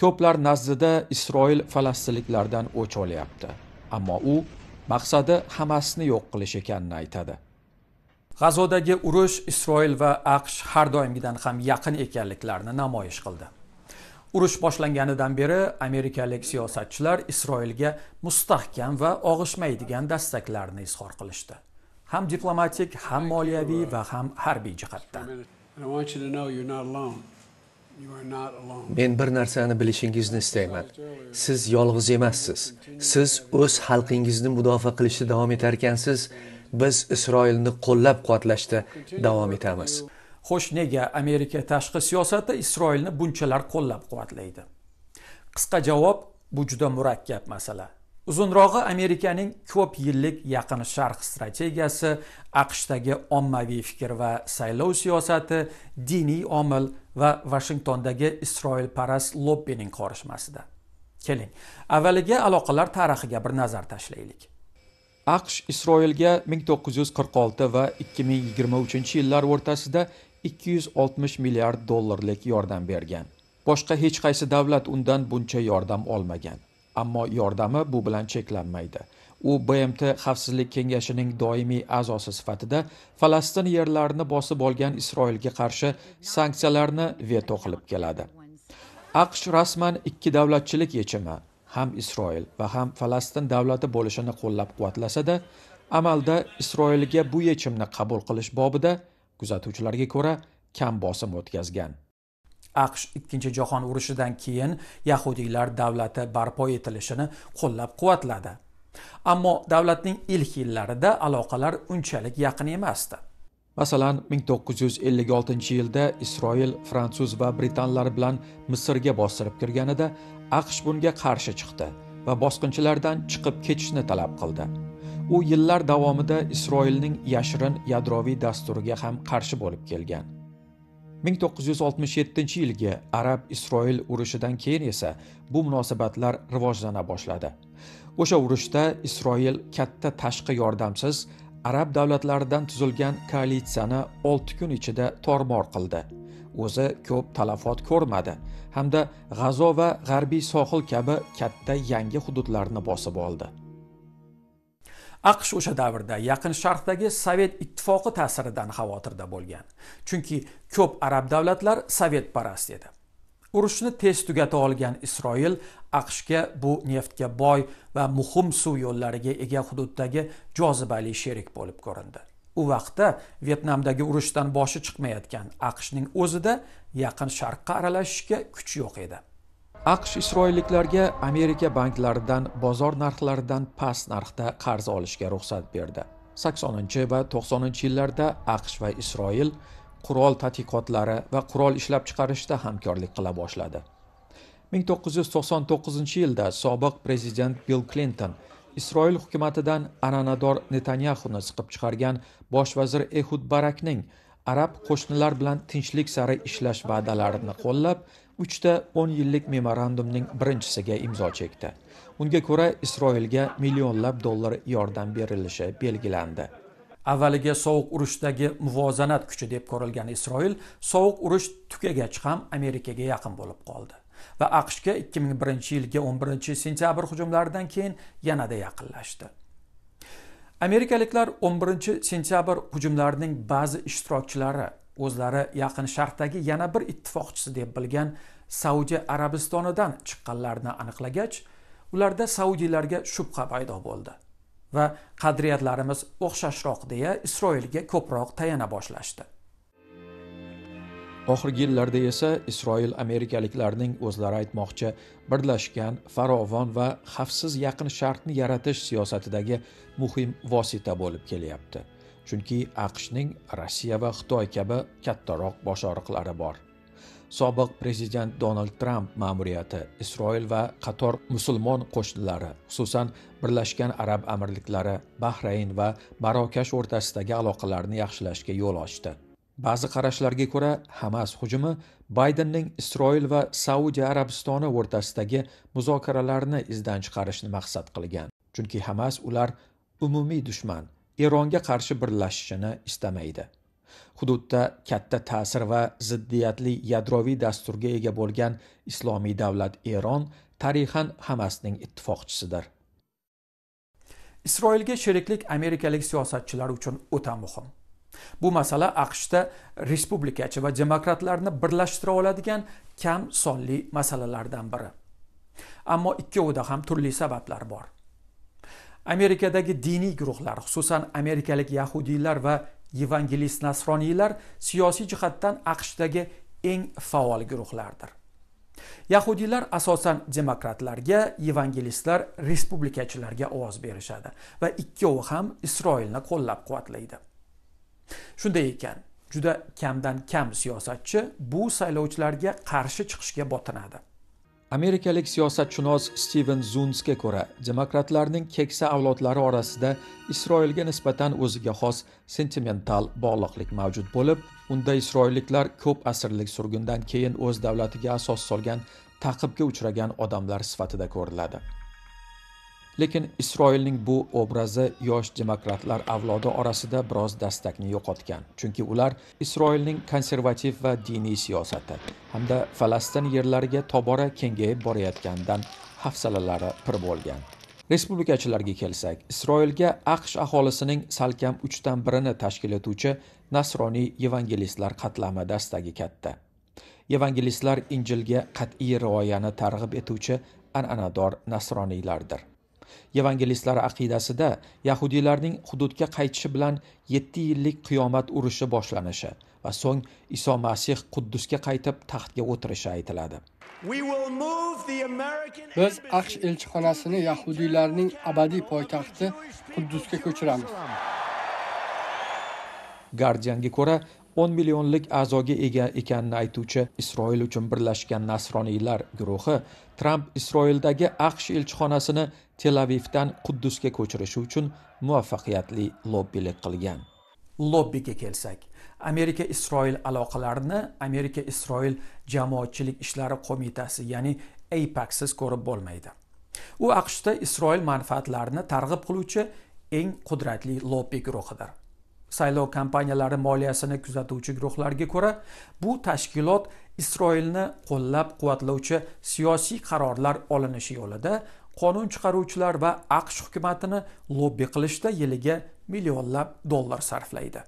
ko'plar nazdida isroil falastinliklardan o'ch olyapti ammo u maqsadi hamasni yo'q qilish ekanini aytadi g'azodagi urush isroil va aqsh har doimgidan ham yaqin ekanliklarini namoyish qildi urush boshlanganidan beri amerikalik siyosatchilar isroilga mustahkam va og'ishmaydigan dastaklarni izhor qilishdi ham diplomatik ham moliyaviy va ham harbiy jihatdan men bir narsani bilishingizni istayman siz yolg'iz emassiz siz o'z xalqingizni mudofaa qilishda davom etar ekansiz biz isroilni qo'llab quvvatlashda davom etamiz xo'sh nega amerika tashqi siyosati isroilni bunchalar qo'llab quvvatlaydi qisqa javob bu juda murakkab masala uzunrog'i amerikaning ko'p yillik yaqin sharq strategiyasi aqshdagi ommaviy fikr va saylov siyosati diniy omil va vashingtondagi isroilparast lobbining qorishmasida keling avvaliga aloqalar tarixiga bir nazar tashlaylik aqsh isroilga 1946 va 2023 yillar o'rtasida 260 milliard dollarlik yordam bergan boshqa hech qaysi davlat undan buncha yordam olmagan ammo yordami bu bilan cheklanmaydi u bmt xavfsizlik kengashining doimiy a'zosi sifatida falastin yerlarini bosib olgan isroilga qarshi sanksiyalarni veto qilib keladi aqsh rasman ikki davlatchilik yechimi ham isroil va ham falastin davlati bo'lishini qo'llab quvvatlasada amalda isroilga bu yechimni qabul qilish bobida kuzatuvchilarga ko'ra kam bosim o'tkazgan aqsh ikkinchi jahon urushidan keyin yahudiylar davlati barpo etilishini qo'llab quvvatladi ammo davlatning ilk yillarida aloqalar unchalik yaqin emasdi masalan 1956 yilda isroil fransuz va britanlar bilan misrga bostirib kirganida aqsh bunga qarshi chiqdi va bosqinchilardan chiqib ketishni talab qildi u yillar davomida isroilning yashirin yadroviy dasturiga ham qarshi bo'lib kelgan 1967 yilgi arab isroil urushidan keyin esa bu munosabatlar rivojlana boshladi o'sha urushda isroil katta tashqi yordamsiz arab davlatlaridan tuzilgan koalitsiyani 6 kun ichida tormor qildi o'zi ko'p talafot ko'rmadi hamda g'azo va g'arbiy sohil kabi katta yangi hududlarni bosib oldi aqsh o'sha davrda yaqin sharqdagi sovet ittifoqi ta'siridan xavotirda bo'lgan chunki ko'p arab davlatlar sovetparast edi urushni tez tugata olgan isroil aqshga bu neftga boy va muhim suv yo'llariga ega hududdagi jozibali sherik bo'lib ko'rindi u vaqtda vyetnamdagi urushdan boshi chiqmayotgan aqshning o'zida yaqin sharqqa aralashishga kuch yo'q edi aqsh isroilliklarga amerika banklaridan bozor narxlaridan past narxda qarz olishga ruxsat berdi 80 va 90 yillarda aqsh va isroil qurol tadqiqotlari va qurol ishlab chiqarishda hamkorlik qila boshladi 1999 yilda sobiq prezident bill klinton isroil hukumatidan ananador netanyaxuni siqib chiqargan bosh vazir ehud barakning arab qo'shnilar bilan tinchlik sari ishlash va'dalarini qo'llab uchta o'n yillik memorandumning birinchisiga imzo chekdi unga ko'ra isroilga millionlab dollar yordam berilishi belgilandi avvaliga sovuq urushdagi muvozanat kuchi deb ko'rilgan isroil sovuq urush tugagach ham amerikaga yaqin bo'lib qoldi va aqshga 2001 yilgi 11 sentyabr hujumlaridan keyin yanada yaqinlashdi amerikaliklar 11 sentyabr hujumlarining ba'zi ishtirokchilari o'zlari yaqin sharqdagi yana bir ittifoqchisi deb bilgan saudiya arabistonidan chiqqanlarni aniqlagach ularda saudiylarga shubha paydo bo'ldi va qadriyatlarimiz o'xshashroq deya isroilga ko'proq tayana boshlashdi oxirgi yillarda esa isroil amerikaliklarning o'zlari aytmoqchi birlashgan farovon va xavfsiz yaqin sharqni yaratish siyosatidagi muhim vosita bo'lib kelyapti chunki aqshning rossiya va xitoy kabi kattaroq bosh og'riqlari bor sobiq prezident donald tramp ma'muriyati isroil va qator musulmon qo'shnilari xususan birlashgan arab amirliklari bahrayn va marokash o'rtasidagi aloqalarni yaxshilashga yo'l ochdi ba'zi qarashlarga ko'ra hamas hujumi baydenning isroil va saudiya arabistoni o'rtasidagi muzokaralarni izdan chiqarishni maqsad qilgan chunki hamas ular umumiy dushman eronga qarshi birlashishini istamaydi hududda katta ta'sir va ziddiyatli yadroviy dasturga ega bo'lgan islomiy davlat eron tarixan hamasning ittifoqchisidir isroilga sheriklik amerikalik siyosatchilar uchun o'ta muhim bu masala aqshda respublikachi va demokratlarni birlashtira oladigan kam sonli masalalardan biri ammo ikkovida ham turli sabablar bor amerikadagi diniy guruhlar xususan amerikalik yahudiylar va evangelist nasroniylar siyosiy jihatdan aqshdagi eng faol guruhlardir yahudiylar asosan demokratlarga evangelistlar respublikachilarga ovoz berishadi va ikkovi ham isroilni qo'llab quvvatlaydi shunday ekan juda kamdan kam siyosatchi bu saylovchilarga qarshi chiqishga botinadi amerikalik siyosatshunos stiven zunsga ko'ra demokratlarning keksa avlodlari orasida isroilga nisbatan o'ziga xos sentimental bog'liqlik mavjud bo'lib unda isroilliklar ko'p asrlik surgundan keyin o'z davlatiga asos solgan taqibga uchragan odamlar sifatida ko'riladi lekin isroilning bu obrazi yosh demokratlar avlodi orasida biroz dastakni yo'qotgan chunki ular isroilning konservativ va diniy siyosati hamda falastin yerlariga tobora kengayib borayotganidan hafsalalari pir bo'lgan respublikachilarga kelsak isroilga aqsh aholisining salkam uchdan birini tashkil etuvchi nasroniy evangelistlar qatlami dastagi katta evangelistlar injilga qat'iy rioyani targ'ib etuvchi an'anador nasroniylardir evangelistlar aqidasida yahudiylarning hududga qaytishi bilan yetti yillik qiyomat urushi boshlanishi va so'ng iso masih quddusga qaytib taxtga o'tirishi aytiladi biz aqsh elchixonasini yahudiylarning abadiy poytaxti quddusga ko'chiramiz guardianga ko'ra 10 millionlik a'zoga ega ekanini aytuvchi Isroil uchun birlashgan nasroniylar guruhi Tramp Isroildagi AQSh elchixonasini tel avivdan quddusga ko'chirishi uchun muvaffaqiyatli lobbilik qilgan lobbiga kelsak amerika isroil aloqalarini amerika isroil jamoatchilik ishlari qo'mitasi ya'ni apacsiz e ko'rib bo'lmaydi u aqshda isroil manfaatlarini targ'ib qiluvchi eng qudratli lobbi guruhidir saylov kompaniyalari moliyasini kuzatuvchi guruhlarga ko'ra bu tashkilot isroilni qo'llab quvvatlovchi siyosiy qarorlar olinishi yo'lida qonun chiqaruvchilar va aqsh hukumatini lobbi qilishda yiliga millionlab dollar sarflaydi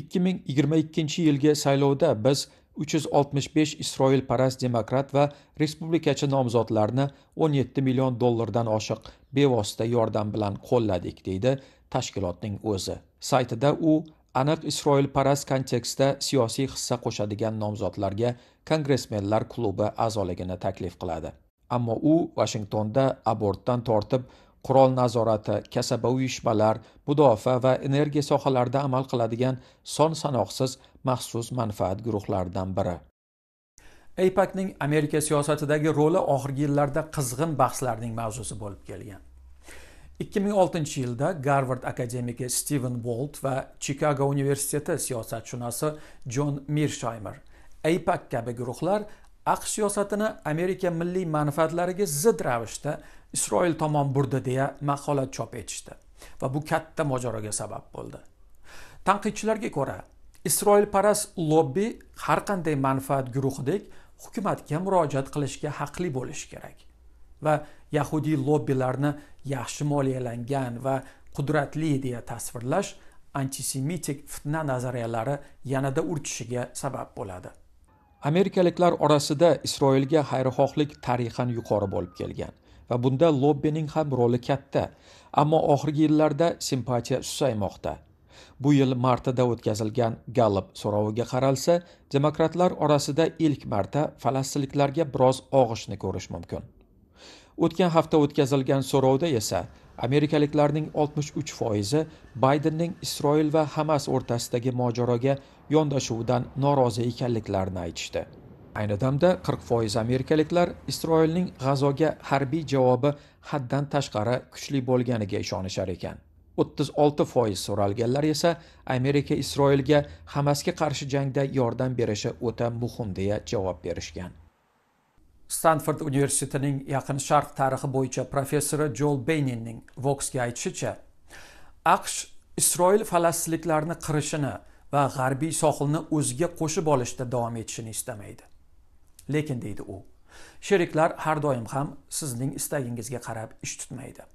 2022 yilgi saylovda biz 365 parast demokrat va respublikachi nomzodlarni 17 million dollardan oshiq bevosita yordam bilan qo'lladik deydi tashkilotning o'zi saytida u aniq isroil parast kontekstda siyosiy hissa qo'shadigan nomzodlarga kongressmenlar klubi a'zoligini taklif qiladi ammo u vashingtonda abortdan tortib qurol nazorati kasaba uyushmalar mudofaa va energiya sohalarida amal qiladigan son sanoqsiz maxsus manfaat guruhlaridan biri apakning amerika siyosatidagi roli oxirgi yillarda qizg'in bahslarning mavzusi bo'lib kelgan 2006 yilda garvard akademigi stiven volt va chikago universiteti siyosatshunosi jon mirshaymer apaq kabi guruhlar aqsh siyosatini amerika milliy manfaatlariga zid ravishda isroil tomon burdi deya maqola chop etishdi va bu katta mojaroga sabab bo'ldi tanqidchilarga ko'ra isroilparast lobbi har qanday manfaat guruhidek hukumatga murojaat qilishga haqli bo'lishi kerak va yahudiy lobbilarni yaxshi moliyalangan va qudratli deya tasvirlash antisemitik fitna nazariyalari yanada urchishiga sabab bo'ladi amerikaliklar orasida isroilga xayrixohlik tarixan yuqori bo'lib kelgan va bunda lobbining ham roli katta ammo oxirgi yillarda simpatiya susaymoqda bu yil martida o'tkazilgan Gallup so'roviga qaralsa demokratlar orasida ilk marta falastinliklarga biroz og'ishni ko'rish mumkin o'tgan hafta o'tkazilgan so'rovda esa amerikaliklarning 63 foizi baydenning isroil va hamas o'rtasidagi mojaroga yondashuvidan norozi ekanliklarini aytishdi ayni damda qirq foiz amerikaliklar isroilning g'azoga harbiy javobi haddan tashqari kuchli bo'lganiga ishonishar ekan o'ttiz olti foiz so'ralganlar esa amerika isroilga hamasga qarshi jangda yordam berishi o'ta muhim deya javob berishgan stanford universitetining yaqin sharq tarixi bo'yicha professori joel beyninning voxga aytishicha aqsh isroil falastinliklarni qirishini va g'arbiy sohilni o'ziga qo'shib olishda davom etishini istamaydi lekin deydi u sheriklar har doim ham sizning istagingizga qarab ish tutmaydi